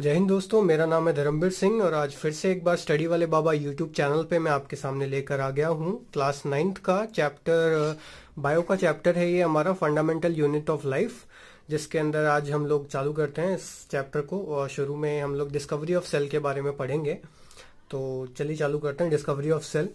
जय हिंद दोस्तों मेरा नाम है धर्मवीर सिंह और आज फिर से एक बार स्टडी वाले बाबा यूट्यूब चैनल पे मैं आपके सामने लेकर आ गया हूँ क्लास नाइन्थ का चैप्टर बायो का चैप्टर है ये हमारा फंडामेंटल यूनिट ऑफ लाइफ जिसके अंदर आज हम लोग चालू करते हैं इस चैप्टर को और शुरू में हम लोग डिस्कवरी ऑफ सेल के बारे में पढ़ेंगे तो चलिए चालू करते हैं डिस्कवरी ऑफ सेल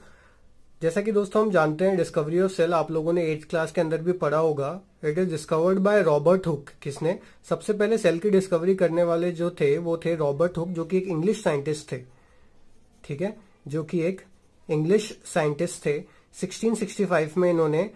जैसा कि दोस्तों हम जानते हैं डिस्कवरी ऑफ सेल आप लोगों ने एट्थ क्लास के अंदर भी पढ़ा होगा it is discovered by Robert Hooke किसने सबसे पहले सेल की डिस्कवरी करने वाले जो थे वो थे रॉबर्ट हुक जो कि एक इंग्लिश साइंटिस्ट थे ठीक है जो कि एक इंग्लिश साइंटिस्ट थे 1665 में इन्होंने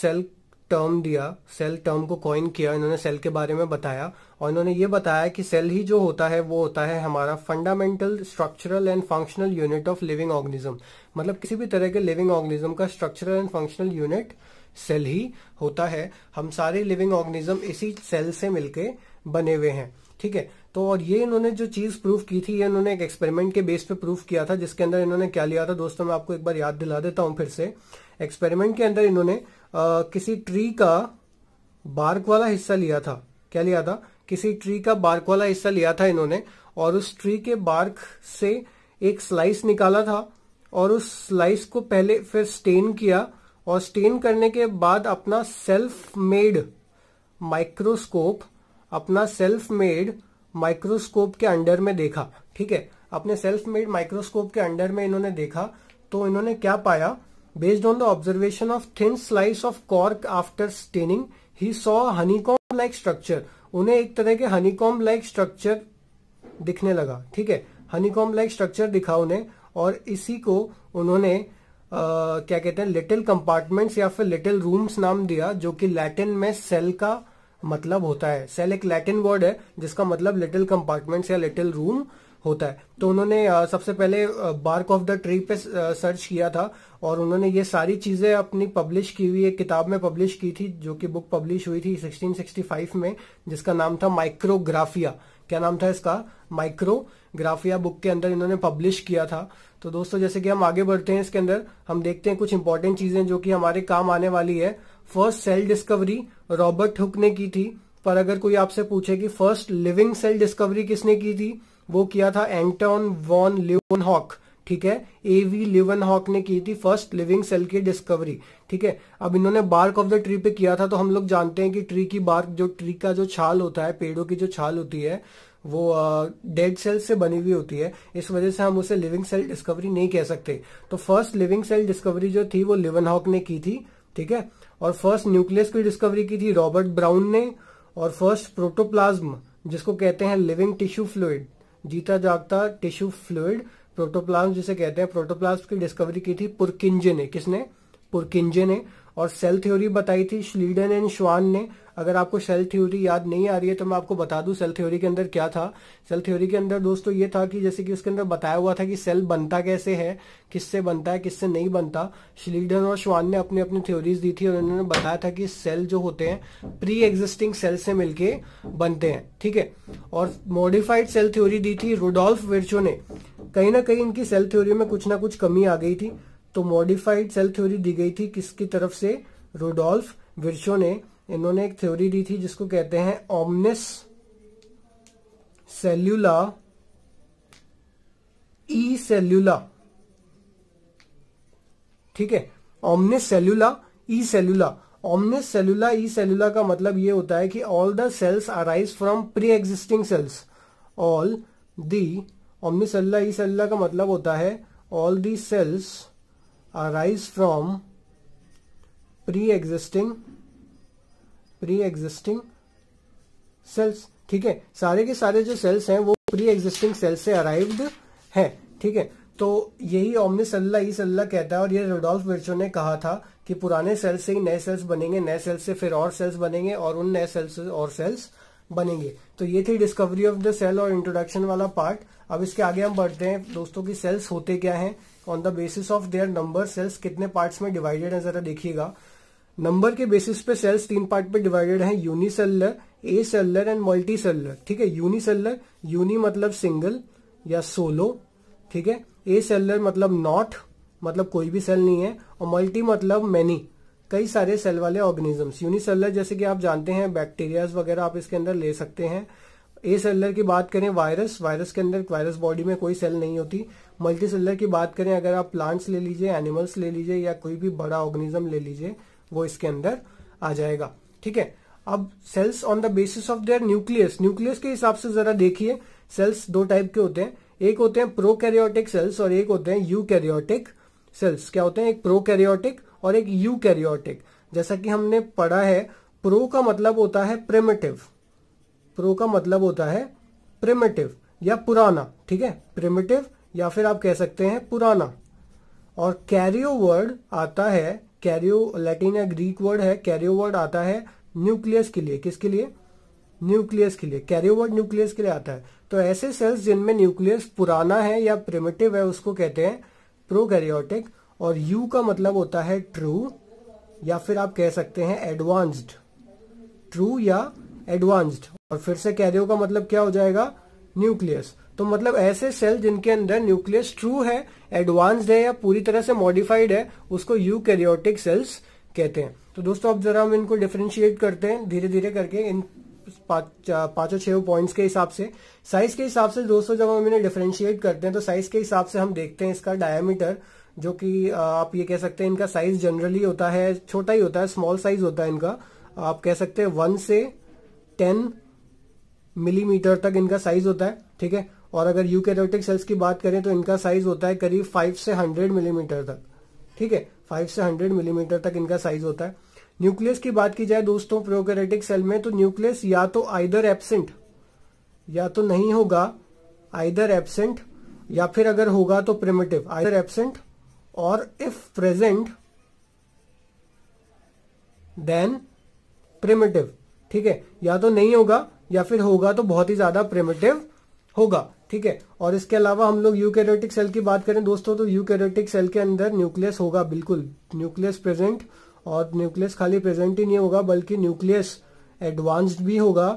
सेल टर्म दिया सेल टर्म को कॉइन किया इन्होंने सेल के बारे में बताया और इन्होंने ये बताया कि सेल ही जो होता है वो होता है हमारा fundamental structural and functional unit of living organism मतलब किसी भी तरह के लिविंग ऑर्गेनिज्म का structural and functional unit cell ही होता है हम सारे लिविंग ऑर्गेनिज्म इसी सेल से मिलके बने हुए हैं ठीक है तो और ये इन्होंने जो चीज प्रूफ की थी ये इन्होंने एक एक्सपेरिमेंट के बेस पे प्रूफ किया था जिसके अंदर इन्होंने क्या लिया था दोस्तों मैं आपको एक बार याद दिला देता हूं फिर से एक्सपेरिमेंट के अंदर इन्होंने आ, किसी ट्री का बार्क वाला हिस्सा लिया था क्या लिया था किसी ट्री का बार्क वाला हिस्सा लिया था इन्होंने और उस ट्री के बार्क से एक स्लाइस निकाला था और उस स्लाइस को पहले फिर स्टेन किया और स्टेन करने के बाद अपना सेल्फ मेड माइक्रोस्कोप अपना सेल्फ मेड माइक्रोस्कोप के अंडर में देखा ठीक है अपने सेल्फ मेड माइक्रोस्कोप के अंडर में इन्होंने देखा तो इन्होंने क्या पाया based on the observation of thin slice of cork after staining ही सॉ हनीकॉम लाइक स्ट्रक्चर उन्हें एक तरह के हनीकॉम लाइक स्ट्रक्चर दिखने लगा ठीक है हनीकॉम लाइक स्ट्रक्चर दिखा उन्हें और इसी को उन्होंने क्या कहते हैं लिटिल कंपार्टमेंट्स या फिर लिटिल रूम्स नाम दिया जो कि लैटिन में सेल का मतलब होता है सेल एक लैटिन वर्ड है जिसका मतलब लिटिल कंपार्टमेंट्स या लिटिल रूम होता है तो उन्होंने सबसे पहले बार्क ऑफ द ट्री पे सर्च किया था और उन्होंने ये सारी चीज़ें अपनी पब्लिश की हुई एक किताब में पब्लिश की थी जो कि बुक पब्लिश हुई थी 1665 में जिसका नाम था माइक्रोग्राफिया क्या नाम था इसका माइक्रोग्राफिया बुक के अंदर इन्होंने पब्लिश किया था तो दोस्तों जैसे कि हम आगे बढ़ते हैं इसके अंदर हम देखते हैं कुछ इंपॉर्टेंट चीज़ें जो कि हमारे काम आने वाली है first cell discovery Robert Hooke ने की थी पर अगर कोई आपसे पूछे कि फर्स्ट लिविंग सेल डिस्कवरी किसने की थी वो किया था एंटोन वॉन लिवन हॉक ठीक है एवी लिवन हॉक ने की थी फर्स्ट लिविंग सेल की डिस्कवरी ठीक है अब इन्होंने बार्क ऑफ द ट्री पे किया था तो हम लोग जानते हैं कि ट्री की बार्क जो ट्री का जो छाल होता है पेड़ों की जो छाल होती है वो डेड uh, सेल से बनी हुई होती है इस वजह से हम उसे लिविंग सेल डिस्कवरी नहीं कह सकते तो फर्स्ट लिविंग सेल डिस्कवरी जो थी वो लिवन हॉक ने की थी ठीक है और फर्स्ट न्यूक्लियस की डिस्कवरी की थी रॉबर्ट ब्राउन ने और फर्स्ट प्रोटोप्लाज्म जिसको कहते हैं लिविंग टिश्यू फ्लूड जीता जागता टिश्यू फ्लूड प्रोटोप्लाज्म जिसे कहते हैं प्रोटोप्लाज्म की डिस्कवरी की थी पुरकिंजे ने किसने पुरकिंजे ने और सेल थ्योरी बताई थी श्लीडन एंड श्वान ने अगर आपको सेल थ्योरी याद नहीं आ रही है तो मैं आपको बता दूं सेल थ्योरी के अंदर क्या था सेल थ्योरी के अंदर दोस्तों ये था कि जैसे कि उसके अंदर बताया हुआ था कि सेल बनता कैसे है किससे बनता है किससे नहीं बनता श्लीडन और श्वान ने अपनी अपनी थ्योरीज दी थी और उन्होंने बताया था कि सेल जो होते हैं प्री एग्जिस्टिंग सेल से मिलकर बनते हैं ठीक है और मॉडिफाइड सेल थ्योरी दी थी रुडोल्फ विर्चो ने कहीं ना कहीं इनकी सेल थ्योरी में कुछ ना कुछ कमी आ गई थी तो मॉडिफाइड सेल थ्योरी दी गई थी किसकी तरफ से रुडोल्फ विर्चो ने इन्होंने एक थ्योरी दी थी जिसको कहते हैं ओमनिस सेल्यूला ई सेल्यूला ठीक है ओमनिस सेल्यूला ई सेल्यूला ओमनिस सेल्यूला ई सेल्यूला का मतलब ये होता है कि all the cells arise from pre existing cells all the ओमनिस सेल्यूला ई सेल्यूला का मतलब होता है all the cells arise from pre existing pre existing cells ठीक है सारे के सारे जो सेल्स हैं वो प्री एग्जिस्टिंग सेल्स से अराइव्ड है ठीक है तो यही ओमने सल्ला ई सल्ला कहता है और ये रोडोल्फ वर्चो ने कहा था कि पुराने सेल्स से ही नए सेल्स बनेंगे नए सेल्स से फिर और सेल्स बनेंगे और उन नए सेल्स से और सेल्स बनेंगे तो ये थी डिस्कवरी ऑफ द सेल और इंट्रोडक्शन वाला पार्ट अब इसके आगे हम बढ़ते हैं दोस्तों की सेल्स होते क्या हैं on the basis of their number cells कितने पार्ट्स में डिवाइडेड है जरा देखिएगा नंबर के बेसिस पे सेल्स तीन पार्ट पे डिवाइडेड हैं unicellular acellular and multicellular ठीक है यूनिसेलर यूनि मतलब सिंगल या सोलो ठीक है ए सेलर मतलब नॉट मतलब कोई भी सेल नहीं है और मल्टी मतलब मैनी कई सारे सेल वाले ऑर्गेनिजम्स यूनिसेलर जैसे कि आप जानते हैं बैक्टीरियाज वगैरह आप इसके अंदर ले सकते हैं ए सेलर की बात करें वायरस वायरस के अंदर वायरस बॉडी में कोई सेल नहीं होती मल्टी सेलर की बात करें अगर आप प्लांट्स ले लीजिए एनिमल्स ले लीजिए या कोई भी बड़ा ऑर्गेनिज्म ले लीजिए वो इसके अंदर आ जाएगा ठीक है अब cells on the basis of their nucleus nucleus के हिसाब से जरा देखिए सेल्स दो टाइप के होते हैं एक होते हैं प्रोकैरियोटिक सेल्स और एक होते हैं कैरियोटिक सेल्स क्या होते हैं एक प्रोकैरियोटिक और एक कैरियोटिक जैसा कि हमने पढ़ा है प्रो का मतलब होता है प्रिमेटिव प्रो का मतलब होता है प्रिमेटिव या पुराना ठीक है प्रिमेटिव या फिर आप कह सकते हैं पुराना और कैरियो वर्ड आता है कैरियो लैटिन या ग्रीक वर्ड है कैरियो वर्ड आता है न्यूक्लियस के लिए किसके लिए न्यूक्लियस के लिए कैरियो वर्ड न्यूक्लियस के लिए आता है तो ऐसे सेल्स जिनमें न्यूक्लियस पुराना है या प्रिमेटिव है उसको कहते हैं प्रोकैरियोटिक और यू का मतलब होता है ट्रू या फिर आप कह सकते हैं एडवांस्ड ट्रू या एडवांस्ड और फिर से कैरियो का मतलब क्या हो जाएगा न्यूक्लियस तो मतलब ऐसे सेल जिनके अंदर न्यूक्लियस ट्रू है एडवांस्ड है या पूरी तरह से मॉडिफाइड है उसको यूकैरियोटिक सेल्स कहते हैं तो दोस्तों अब जरा हम इनको डिफ्रेंशिएट करते हैं धीरे धीरे करके इन पांचों छह पॉइंट्स के हिसाब से साइज के हिसाब से दोस्तों जब हम इन्हें डिफ्रेंशिएट करते हैं तो साइज के हिसाब से हम देखते हैं इसका डायमीटर जो कि आप ये कह सकते हैं इनका साइज जनरली होता है छोटा ही होता है स्मॉल साइज होता है इनका आप कह सकते हैं वन से टेन मिलीमीटर तक इनका साइज होता है ठीक है और अगर यूकैरियोटिक सेल्स की बात करें तो इनका साइज होता है करीब 5 से 100 मिलीमीटर तक ठीक है 5 से 100 मिलीमीटर तक इनका साइज होता है न्यूक्लियस की बात की जाए दोस्तों प्रोकेरेटिक सेल में तो न्यूक्लियस या तो आइदर एबसेंट या तो नहीं होगा आइदर एबसेंट या फिर अगर होगा तो प्रिमेटिव आइदर एबसेंट और इफ प्रेजेंट देन प्रिमेटिव ठीक है या तो नहीं होगा या फिर होगा तो बहुत ही ज्यादा प्रिमेटिव होगा ठीक है और इसके अलावा हम लोग यूकेरेटिक सेल की बात करें दोस्तों तो यूकैरियोटिक सेल के अंदर न्यूक्लियस होगा बिल्कुल न्यूक्लियस प्रेजेंट और न्यूक्लियस खाली प्रेजेंट ही नहीं होगा बल्कि न्यूक्लियस एडवांस्ड भी होगा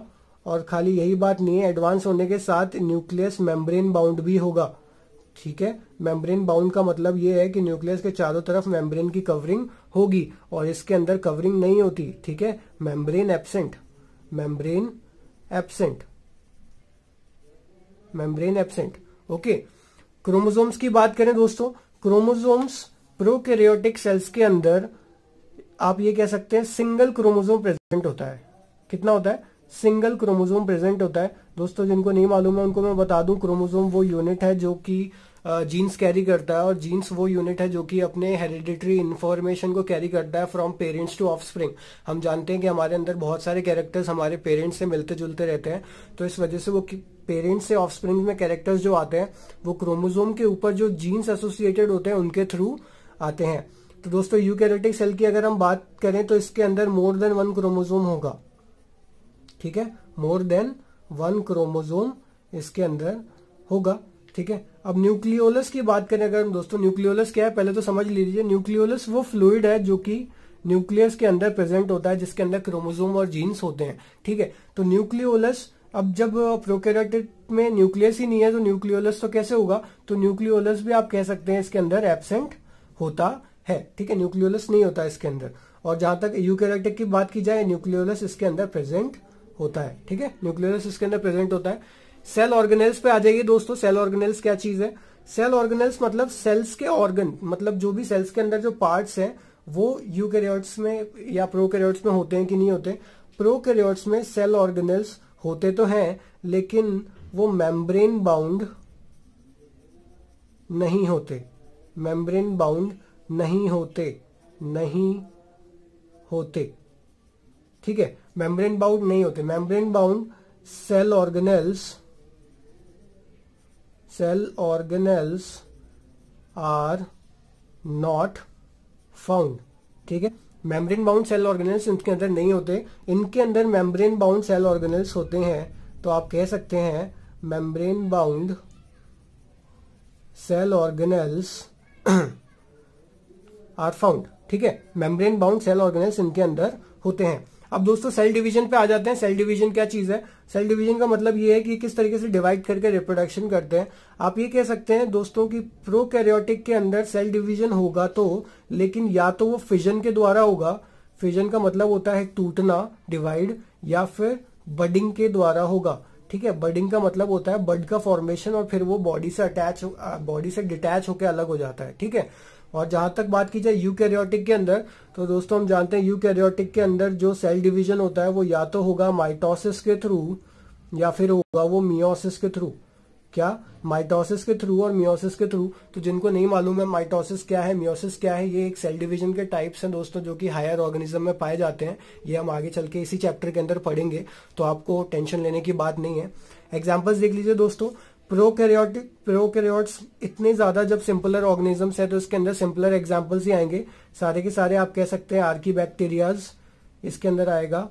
और खाली यही बात नहीं है एडवांस होने के साथ न्यूक्लियस मेम्ब्रेन बाउंड भी होगा ठीक है मेम्ब्रेन बाउंड का मतलब ये है कि न्यूक्लियस के चारों तरफ मेम्ब्रेन की कवरिंग होगी और इसके अंदर कवरिंग नहीं होती ठीक है membrane absent membrane absent membrane absent okay chromosomes की बात करें दोस्तों क्रोमोजोम्स प्रोकैरियोटिक सेल्स के अंदर आप ये कह सकते हैं सिंगल क्रोमोजोम प्रेजेंट होता है कितना होता है सिंगल क्रोमोजोम प्रेजेंट होता है दोस्तों जिनको नहीं मालूम है उनको मैं बता दूं क्रोमोजोम वो यूनिट है जो कि जीन्स कैरी करता है और जीन्स वो यूनिट है जो कि अपने हेरिडिटरी इन्फॉर्मेशन को कैरी करता है from parents to offspring हम जानते हैं कि हमारे अंदर बहुत सारे कैरेक्टर्स हमारे पेरेंट्स से मिलते जुलते रहते हैं तो इस वजह से वो पेरेंट्स से ऑफ स्प्रिंग में कैरेक्टर्स जो आते हैं वो क्रोमोजोम के ऊपर जो जीन्स एसोसिएटेड होते हैं उनके थ्रू आते हैं तो दोस्तों यू सेल की अगर हम बात करें तो इसके अंदर मोर देन वन क्रोमोजोम होगा ठीक है मोर देन वन क्रोमोजोम इसके अंदर होगा ठीक है अब न्यूक्लियोलस की बात करें अगर दोस्तों न्यूक्लियोलस क्या है पहले तो समझ लीजिए न्यूक्लियोलस वो फ्लूड है जो कि न्यूक्लियस के अंदर प्रेजेंट होता है जिसके अंदर क्रोमोजोम और जीन्स होते हैं ठीक है तो न्यूक्लियोलस अब जब प्रोकैरियोटिक में न्यूक्लियस ही नहीं है तो न्यूक्लियोलस तो कैसे होगा तो न्यूक्लियोलस भी आप कह सकते हैं इसके अंदर एबसेंट होता है ठीक है न्यूक्लियोलस नहीं होता इसके अंदर और जहां तक यू की बात की जाए न्यूक्लियोलस इसके अंदर प्रेजेंट होता है ठीक है न्यूक्लियोलस इसके अंदर प्रेजेंट होता है सेल ऑर्गेनेल्स पे आ जाइए दोस्तों सेल ऑर्गेनेल्स क्या चीज है सेल ऑर्गेनेल्स मतलब सेल्स के ऑर्गन मतलब जो भी सेल्स के अंदर जो पार्ट्स हैं वो यू में या प्रो में होते हैं कि नहीं होते प्रो में सेल ऑर्गेनेल्स होते तो हैं लेकिन वो मेम्ब्रेन बाउंड नहीं होते मेम्ब्रेन बाउंड नहीं होते नहीं होते ठीक है मेम्ब्रेन बाउंड नहीं होते membrane bound cell organelles cell organelles are not found ठीक है मेम्ब्रेन बाउंड सेल ऑर्गेनल्स इनके अंदर नहीं होते इनके अंदर मेम्ब्रेन बाउंड सेल ऑर्गेनल्स होते हैं तो आप कह सकते हैं membrane bound cell organelles are found ठीक है मेम्ब्रेन बाउंड सेल ऑर्गेनल्स इनके अंदर होते हैं अब दोस्तों सेल डिवीजन पे आ जाते हैं सेल डिवीजन क्या चीज है सेल डिवीजन का मतलब ये है कि किस तरीके से डिवाइड करके रिप्रोडक्शन करते हैं आप ये कह सकते हैं दोस्तों कि प्रोकैरियोटिक के अंदर सेल डिवीजन होगा तो लेकिन या तो वो फिजन के द्वारा होगा फिजन का मतलब होता है टूटना डिवाइड या फिर बडिंग के द्वारा होगा ठीक है बडिंग का मतलब होता है बड का फॉर्मेशन और फिर वो बॉडी से अटैच बॉडी से डिटैच होकर अलग हो जाता है ठीक है और जहां तक बात की जाए यूकैरियोटिक के अंदर तो दोस्तों हम जानते हैं यूकैरियोटिक के अंदर जो सेल डिवीजन होता है वो या तो होगा माइटोसिस के थ्रू या फिर होगा वो मियोसिस के थ्रू क्या माइटोसिस के थ्रू और मियोसिस के थ्रू तो जिनको नहीं मालूम है माइटोसिस क्या है मियोसिस क्या है ये एक सेल डिवीजन के टाइप्स हैं दोस्तों जो कि हायर ऑर्गेनिज्म में पाए जाते हैं ये हम आगे चल के इसी चैप्टर के अंदर पढ़ेंगे तो आपको टेंशन लेने की बात नहीं है एग्जाम्पल्स देख लीजिए दोस्तों प्रोकैरियोटिक प्रोकैरियोट्स इतने ज़्यादा जब सिंपलर ऑर्गेनिजम्स है तो इसके अंदर सिंपलर एग्जाम्पल्स ही आएंगे सारे के सारे आप कह सकते हैं आर्की बैक्टीरियाज इसके अंदर आएगा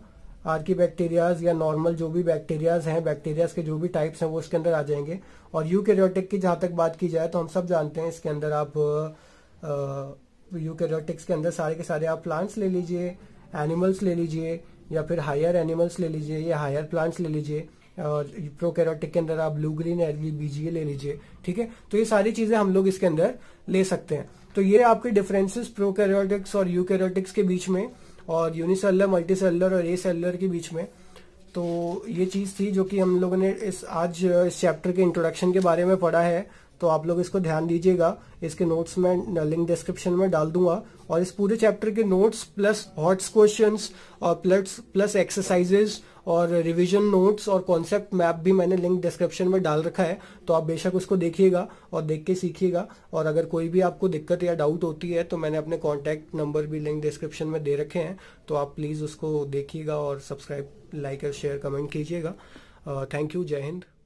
आर्की बैक्टीरियाज या नॉर्मल जो भी बैक्टीरियाज हैं बैक्टीरियाज के जो भी टाइप्स हैं वो इसके अंदर आ जाएंगे और यूकैरियोटिक की जहां तक बात की जाए तो हम सब जानते हैं इसके अंदर आप कैरियोटिक्स के अंदर सारे के सारे आप प्लांट्स ले लीजिए एनिमल्स ले लीजिए या फिर हायर एनिमल्स ले लीजिए या हायर प्लांट्स ले लीजिए प्रोकैरोटिक के अंदर आप ब्लू ग्रीन एलगी बीजीए ले लीजिए ठीक है तो ये सारी चीजें हम लोग इसके अंदर ले सकते हैं तो ये आपके डिफरेंसेस प्रोकैरियोटिक्स और यूकैरियोटिक्स के बीच में और यूनिसेलर मल्टीसेलर और ए सेलर के बीच में तो ये चीज़ थी जो कि हम लोगों ने इस आज इस चैप्टर के इंट्रोडक्शन के बारे में पढ़ा है तो आप लोग इसको ध्यान दीजिएगा इसके नोट्स मैं लिंक डिस्क्रिप्शन में डाल दूंगा और इस पूरे चैप्टर के नोट्स प्लस हॉट्स क्वेश्चंस और प्लस प्लस एक्सरसाइजेस और रिवीजन नोट्स और कॉन्सेप्ट मैप भी मैंने लिंक डिस्क्रिप्शन में डाल रखा है तो आप बेशक उसको देखिएगा और देख के सीखिएगा और अगर कोई भी आपको दिक्कत या डाउट होती है तो मैंने अपने कॉन्टैक्ट नंबर भी लिंक डिस्क्रिप्शन में दे रखे हैं तो आप प्लीज़ उसको देखिएगा और सब्सक्राइब लाइक और शेयर कमेंट कीजिएगा थैंक यू जय हिंद